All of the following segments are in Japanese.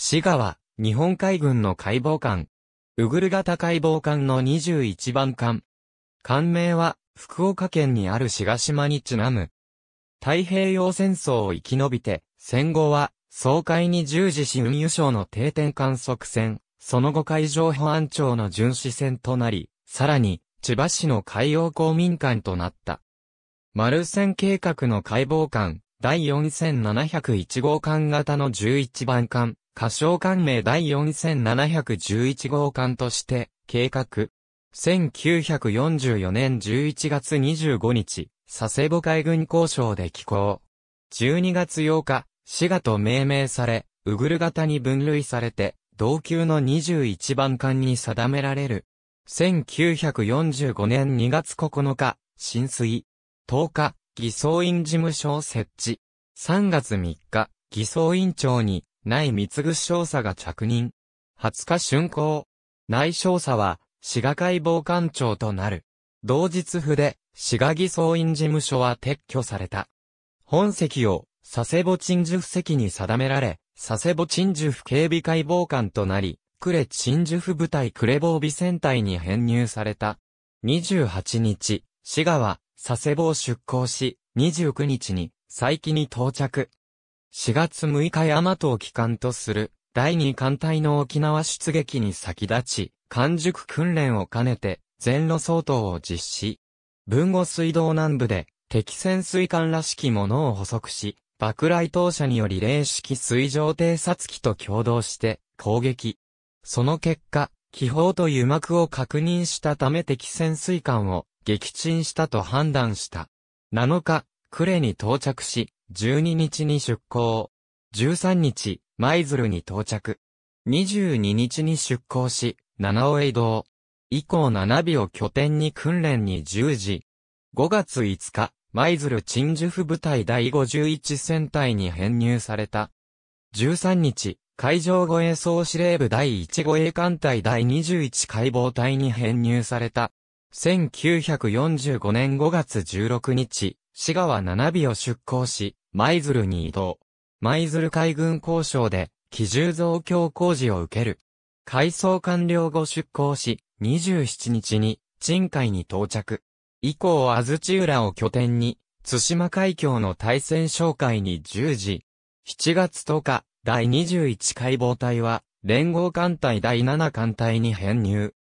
滋賀は、日本海軍の解剖艦。ウグル型解剖艦の21番艦。艦名は、福岡県にある滋賀島にちなむ。太平洋戦争を生き延びて、戦後は、総会に従事し運輸省の定点観測船、その後海上保安庁の巡視船となり、さらに、千葉市の海洋公民館となった。丸船計画の解剖艦、第4701号艦型の11番艦、歌唱官名第4711号館として、計画。1944年11月25日、佐世保海軍交渉で寄港。12月8日、滋賀と命名され、ウグル型に分類されて、同級の21番艦に定められる。1945年2月9日、浸水。10日、偽装院事務所を設置。3月3日、偽装院長に内三ぐ少佐が着任。20日春行。内少佐は、滋賀会防官長となる。同日府で、滋賀偽総院事務所は撤去された。本席を、佐世保鎮守府席に定められ、佐世保鎮守府警備会防官となり、呉鎮守府部隊呉防備戦隊に編入された。28日、滋賀は、佐世保を出港し、29日に、佐伯に到着。4月6日大和を帰還とする第2艦隊の沖縄出撃に先立ち、完熟訓練を兼ねて全路相当を実施。文後水道南部で敵潜水艦らしきものを捕捉し、爆雷投射により霊式水上偵察機と共同して攻撃。その結果、気泡と油膜を確認したため敵潜水艦を撃沈したと判断した。7日、呉に到着し、12日に出港。13日、舞鶴に到着。22日に出港し、七尾へ移動。以降七尾を拠点に訓練に従事。5月5日、舞鶴鎮守府部隊第51戦隊に編入された。13日、海上護衛総司令部第1護衛艦隊第21海防隊に編入された。1945年5月16日、滋賀は七尾を出港し、舞鶴に移動。舞鶴海軍交渉で、機銃増強工事を受ける。改装完了後出港し、27日に、鎮海に到着。以降安土浦を拠点に、津島海峡の対戦紹介に従事。7月10日、第21海防隊は、連合艦隊第7艦隊に編入。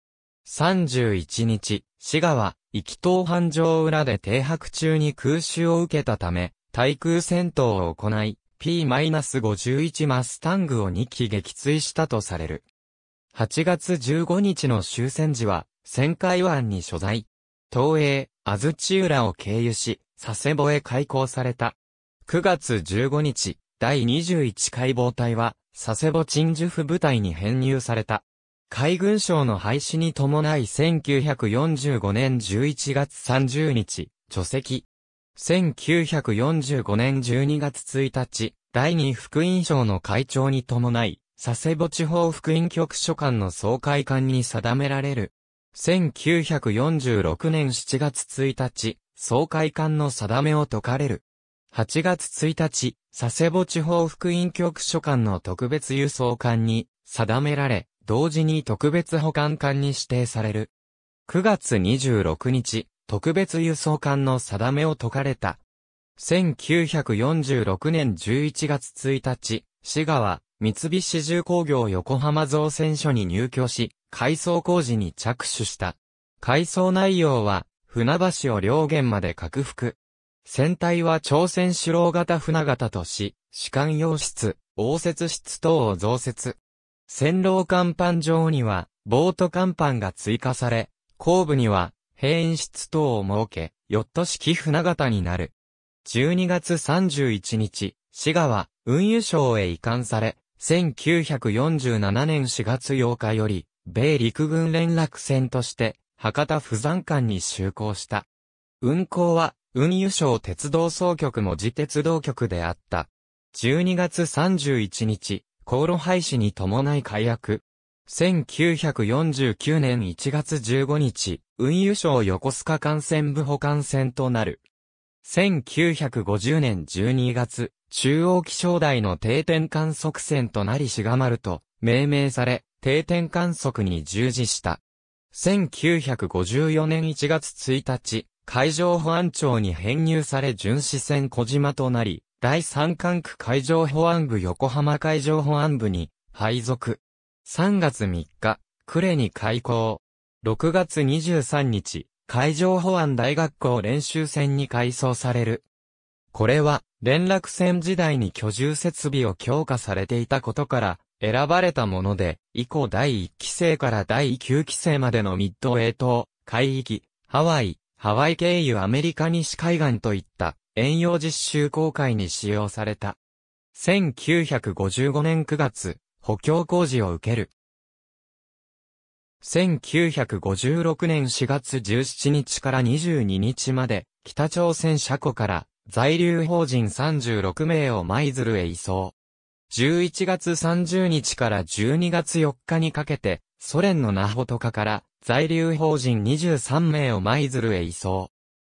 31日、滋賀は、行き東繁盛裏で停泊中に空襲を受けたため、対空戦闘を行い、P-51 マスタングを2機撃墜したとされる。8月15日の終戦時は、旋回湾に所在。東映、安土浦を経由し、佐世保へ開港された。9月15日、第21解防隊は、佐世保鎮守府部隊に編入された。海軍省の廃止に伴い1945年11月30日、除籍。1945年12月1日、第二副院省の会長に伴い、佐世保地方副院局所管の総会館に定められる。1946年7月1日、総会館の定めを解かれる。8月1日、佐世保地方副院局所管の特別輸送館に定められ、同時に特別保管艦に指定される。9月26日、特別輸送艦の定めを解かれた。1946年11月1日、滋賀は三菱重工業横浜造船所に入居し、改装工事に着手した。改装内容は、船橋を両舷まで拡幅。船体は朝鮮首老型船型とし、士官用室、応接室等を増設。線路甲板上には、ボート甲板が追加され、後部には、閉園室等を設け、ヨット式船型になる。12月31日、滋賀は運輸省へ移管され、1947年4月8日より、米陸軍連絡船として、博多不山間に就航した。運航は、運輸省鉄道総局も自鉄道局であった。12月31日、航路廃止に伴い解約。1949年1月15日、運輸省横須賀幹線部保管線となる。1950年12月、中央気象台の定点観測線となりしがまると命名され、定点観測に従事した。1954年1月1日、海上保安庁に編入され巡視船小島となり、第三管区海上保安部横浜海上保安部に配属。3月3日、呉に開校。6月23日、海上保安大学校練習船に改装される。これは、連絡船時代に居住設備を強化されていたことから、選ばれたもので、以降第1期生から第9期生までのミッドウェイ島、海域、ハワイ、ハワイ経由アメリカ西海岸といった遠洋実習航海に使用された。1955年9月、補強工事を受ける。1956年4月17日から22日まで、北朝鮮車庫から在留邦人36名を舞鶴へ移送。11月30日から12月4日にかけて、ソ連のナホトカから在留邦人23名を舞鶴へ移送。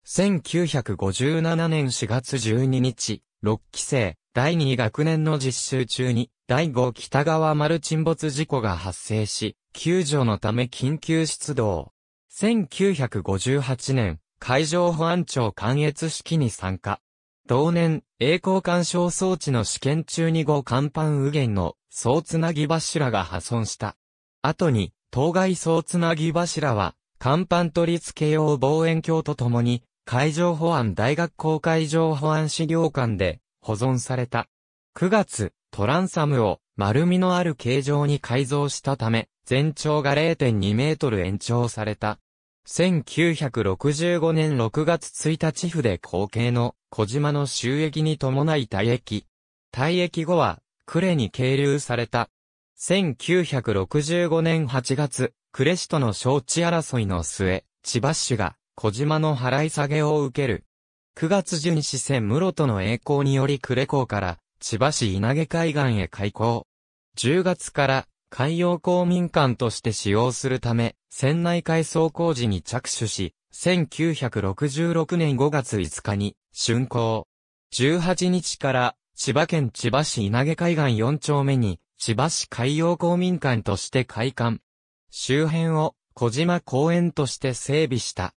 1957年4月12日、6期生、第2学年の実習中に、第5北側丸沈没事故が発生し、救助のため緊急出動。1958年、海上保安庁関越式に参加。同年、栄光干渉装置の試験中に5甲板右舷の総つなぎ柱が破損した。後に、当該総つなぎ柱は、甲板取り付け用望遠鏡とともに、海上保安大学公海上保安資料館で保存された。9月、トランサムを丸みのある形状に改造したため、全長が0.2メートル延長された。1965年6月1日府で後継の小島の収益に伴い退役。退役後は、呉に係留された。1965年8月、呉市との承知争いの末、千葉市が小島の払い下げを受ける。9月巡視船室戸の栄光により呉港から千葉市稲毛海岸へ開港。10月から海洋公民館として使用するため、船内改装工事に着手し、1966年5月5日に竣工。18日から千葉県千葉市稲毛海岸4丁目に千葉市海洋公民館として開館。周辺を小島公園として整備した。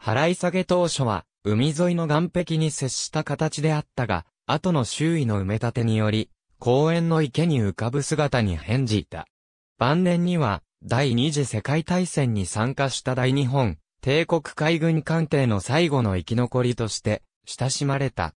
払い下げ当初は、海沿いの岸壁に接した形であったが、後の周囲の埋め立てにより、公園の池に浮かぶ姿に変じた。晩年には、第二次世界大戦に参加した大日本、帝国海軍艦艇の最後の生き残りとして、親しまれた。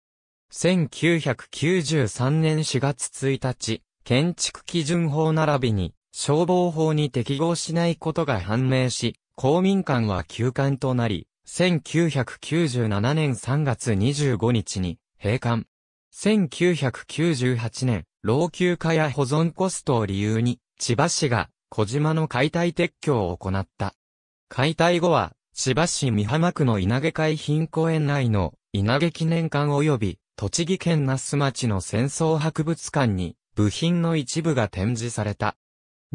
1993年4月1日、建築基準法並びに、消防法に適合しないことが判明し、公民館は休館となり、1997年3月25日に閉館。1998年、老朽化や保存コストを理由に、千葉市が小島の解体撤去を行った。解体後は、千葉市美浜区の稲毛海浜公園内の稲毛記念館及び栃木県那須町の戦争博物館に部品の一部が展示された。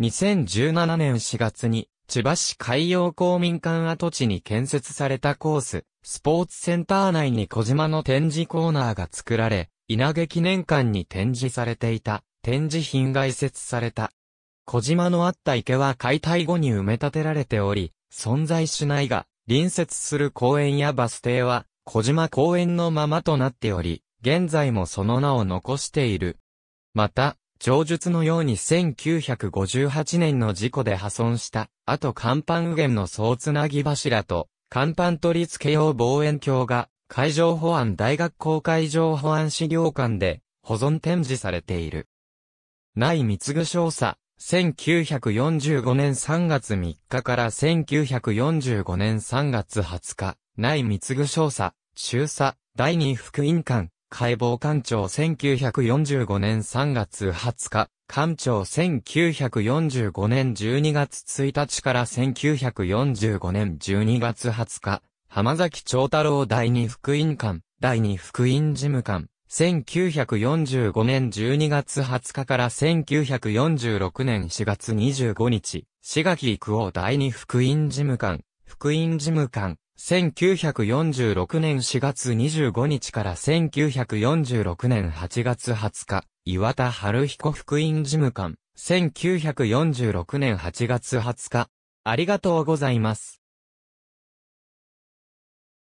2017年4月に千葉市海洋公民館跡地に建設されたコース、スポーツセンター内に小島の展示コーナーが作られ、稲毛記念館に展示されていた、展示品が移設された。小島のあった池は解体後に埋め立てられており、存在しないが、隣接する公園やバス停は、小島公園のままとなっており、現在もその名を残している。また、上述のように1958年の事故で破損した、あと甲板右舷の総つなぎ柱と、甲板取り付け用望遠鏡が、海上保安大学公海上保安資料館で、保存展示されている。内密具少佐、1945年3月3日から1945年3月20日、内密具少佐、中佐、第二副員官、解剖官庁1945年3月20日、官庁1945年12月1日から1945年12月20日、浜崎長太郎第二福音館、第二福音事務官、1945年12月20日から1946年4月25日、志垣育夫第二福音事務官、福音事務官、1946年4月25日から1946年8月20日、岩田春彦福音事務官、1946年8月20日、ありがとうございます。